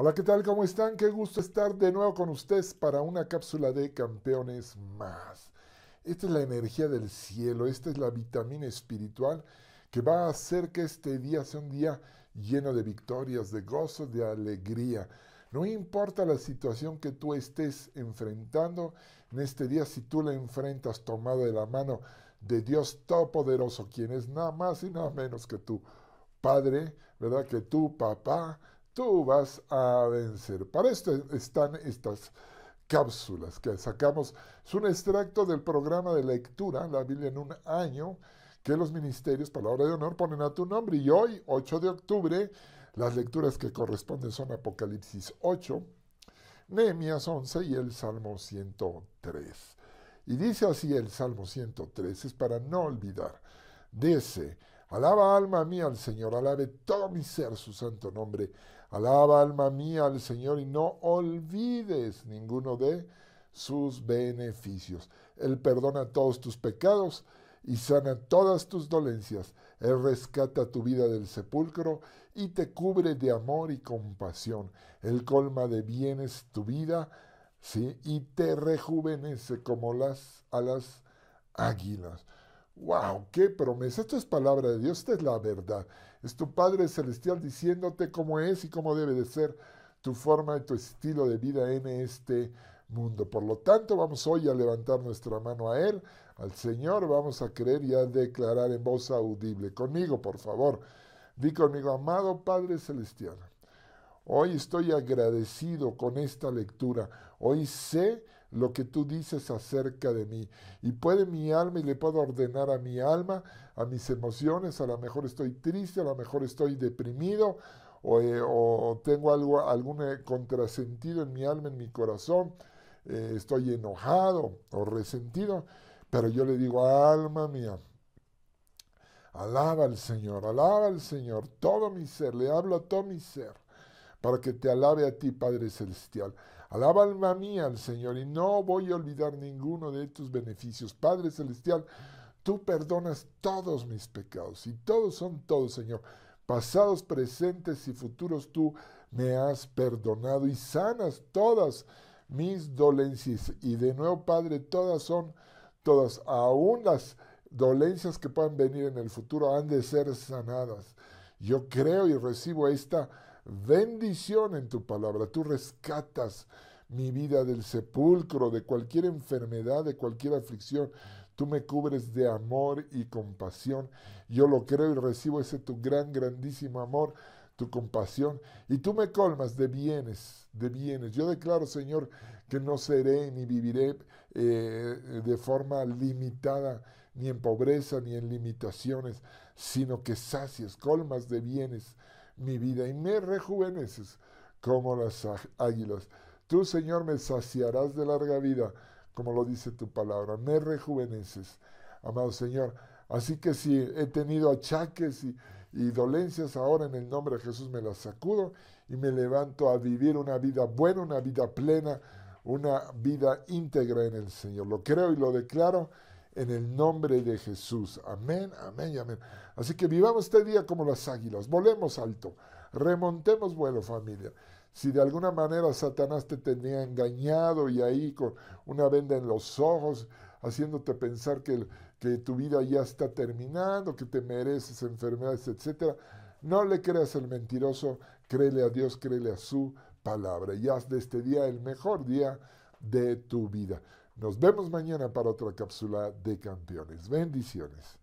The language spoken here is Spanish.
Hola, ¿qué tal? ¿Cómo están? Qué gusto estar de nuevo con ustedes para una cápsula de campeones más. Esta es la energía del cielo, esta es la vitamina espiritual que va a hacer que este día sea un día lleno de victorias, de gozo, de alegría. No importa la situación que tú estés enfrentando, en este día si tú la enfrentas tomado de la mano de Dios Todopoderoso, quien es nada más y nada menos que tu Padre, ¿verdad? Que tu papá, tú vas a vencer. Para esto están estas cápsulas que sacamos. Es un extracto del programa de lectura, la Biblia en un año, que los ministerios Palabra de Honor ponen a tu nombre. Y hoy, 8 de octubre, las lecturas que corresponden son Apocalipsis 8, Nehemías 11 y el Salmo 103. Y dice así el Salmo 103, es para no olvidar. Dice, alaba alma mía al Señor, alabe todo mi ser su santo nombre. Alaba alma mía al Señor y no olvides ninguno de sus beneficios. Él perdona todos tus pecados y sana todas tus dolencias. Él rescata tu vida del sepulcro y te cubre de amor y compasión. Él colma de bienes tu vida y te rejuvenece como las, a las águilas. ¡Wow! ¡Qué promesa! Esto es palabra de Dios, esta es la verdad. Es tu Padre Celestial diciéndote cómo es y cómo debe de ser tu forma y tu estilo de vida en este mundo. Por lo tanto, vamos hoy a levantar nuestra mano a Él, al Señor, vamos a creer y a declarar en voz audible. Conmigo, por favor. Di conmigo, amado Padre Celestial. Hoy estoy agradecido con esta lectura. Hoy sé lo que tú dices acerca de mí. Y puede mi alma y le puedo ordenar a mi alma, a mis emociones, a lo mejor estoy triste, a lo mejor estoy deprimido o, eh, tengo algo, algún eh, contrasentido en mi alma, en mi corazón, eh, estoy enojado o resentido, pero yo le digo, alma mía, alaba al Señor, alaba al Señor, todo mi ser, le hablo a todo mi ser para que te alabe a ti, Padre Celestial. Alaba alma mía al Señor y no voy a olvidar ninguno de tus beneficios. Padre Celestial, tú perdonas todos mis pecados y todos son todos, Señor. Pasados, presentes y futuros, tú me has perdonado y sanas todas mis dolencias. Y de nuevo, Padre, todas son todas, aún las dolencias que puedan venir en el futuro han de ser sanadas. Yo creo y recibo esta bendición en tu palabra. Tú rescatas mi vida del sepulcro, de cualquier enfermedad, de cualquier aflicción. Tú me cubres de amor y compasión. Yo lo creo y recibo ese tu gran, grandísimo amor, tu compasión. Y tú me colmas de bienes, de bienes. Yo declaro, Señor, que no seré ni viviré eh, de forma limitada, ni en pobreza, ni en limitaciones, sino que sacias, colmas de bienes mi vida y me rejuveneces como las águilas. Tú, Señor, me saciarás de larga vida, como lo dice tu palabra, me rejuveneces, amado Señor. Así que si he tenido achaques y dolencias, ahora en el nombre de Jesús me las sacudo y me levanto a vivir una vida buena, una vida plena, una vida íntegra en el Señor. Lo creo y lo declaro en el nombre de Jesús. Amén, amén amén. Así que vivamos este día como las águilas, volemos alto, remontemos vuelo familia. Si de alguna manera Satanás te tenía engañado y ahí con una venda en los ojos, haciéndote pensar que, que tu vida ya está terminando, que te mereces enfermedades, etc., no le creas al mentiroso, créele a Dios, créele a su palabra y haz de este día el mejor día de tu vida. Nos vemos mañana para otra cápsula de campeones. Bendiciones.